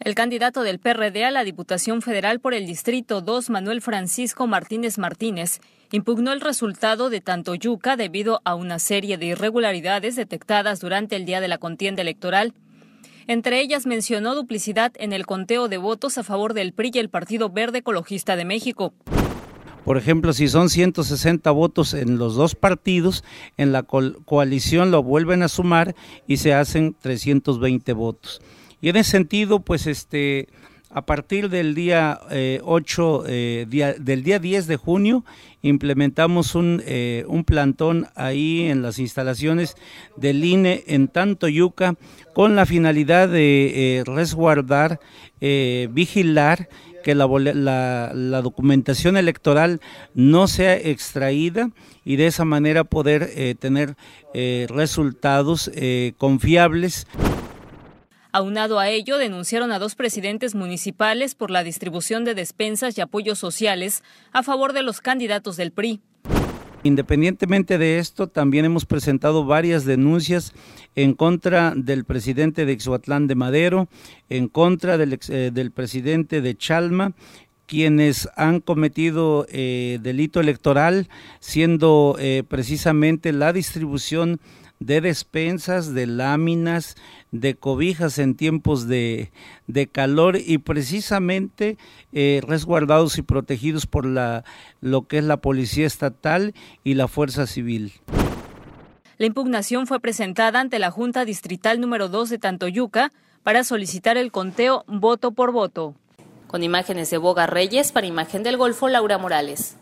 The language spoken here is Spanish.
El candidato del PRD a la Diputación Federal por el Distrito 2, Manuel Francisco Martínez Martínez, impugnó el resultado de Tantoyuca debido a una serie de irregularidades detectadas durante el día de la contienda electoral. Entre ellas mencionó duplicidad en el conteo de votos a favor del PRI y el Partido Verde Ecologista de México. Por ejemplo, si son 160 votos en los dos partidos, en la coalición lo vuelven a sumar y se hacen 320 votos. Y en ese sentido, pues este, a partir del día 8, eh, eh, del día 10 de junio, implementamos un, eh, un, plantón ahí en las instalaciones del INE en Tantoyuca con la finalidad de resguardar, vigilar que la, la, documentación electoral no sea extraída y de esa manera poder tener resultados confiables. Aunado a ello, denunciaron a dos presidentes municipales por la distribución de despensas y apoyos sociales a favor de los candidatos del PRI. Independientemente de esto, también hemos presentado varias denuncias en contra del presidente de Ixhuatlán de Madero, en contra del eh, presidente de Chalma, quienes han cometido eh, delito electoral, siendo eh, precisamente la distribución de despensas, de láminas, de cobijas en tiempos de, calor y precisamente eh, resguardados y protegidos por lo que es la Policía Estatal y la Fuerza Civil. La impugnación fue presentada ante la Junta Distrital número 2 de Tantoyuca para solicitar el conteo voto por voto. Con imágenes de Boga Reyes para Imagen del Golfo, Laura Morales.